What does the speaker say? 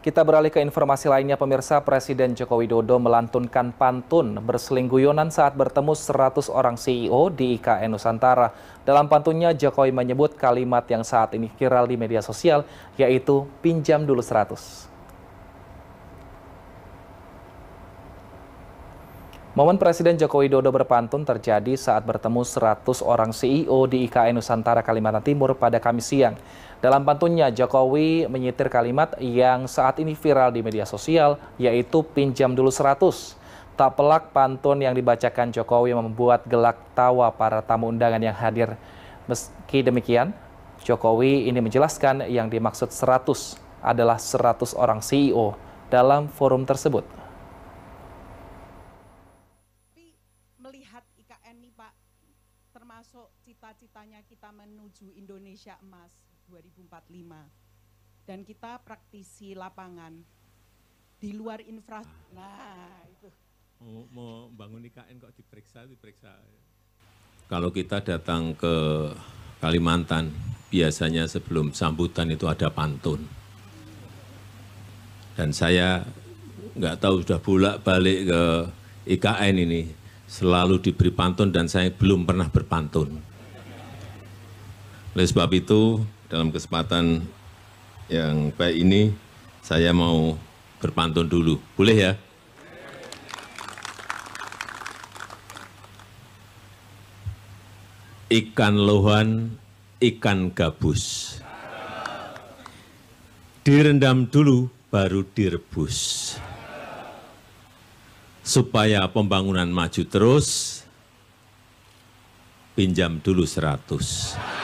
Kita beralih ke informasi lainnya, pemirsa. Presiden Joko Widodo melantunkan pantun berselingguyonan saat bertemu 100 orang CEO di IKN Nusantara. Dalam pantunnya, Jokowi menyebut kalimat yang saat ini viral di media sosial, yaitu pinjam dulu 100. Momen Presiden Joko Widodo berpantun terjadi saat bertemu 100 orang CEO di IKN Nusantara Kalimantan Timur pada Kamis siang. Dalam pantunnya, Jokowi menyitir kalimat yang saat ini viral di media sosial, yaitu pinjam dulu 100. Tak pelak pantun yang dibacakan Jokowi membuat gelak tawa para tamu undangan yang hadir. Meski demikian, Jokowi ini menjelaskan yang dimaksud 100 adalah 100 orang CEO dalam forum tersebut. IKN nih Pak, termasuk cita-citanya kita menuju Indonesia Emas 2045. Dan kita praktisi lapangan di luar infrastruktur. Ah. Nah, itu. Mau, mau bangun IKN kok diperiksa, diperiksa. Kalau kita datang ke Kalimantan, biasanya sebelum sambutan itu ada pantun. Dan saya nggak tahu sudah bolak-balik ke IKN ini, selalu diberi pantun dan saya belum pernah berpantun. Oleh sebab itu, dalam kesempatan yang baik ini, saya mau berpantun dulu. Boleh ya? Ikan lohan, ikan gabus. Direndam dulu, baru direbus supaya pembangunan maju terus, pinjam dulu seratus.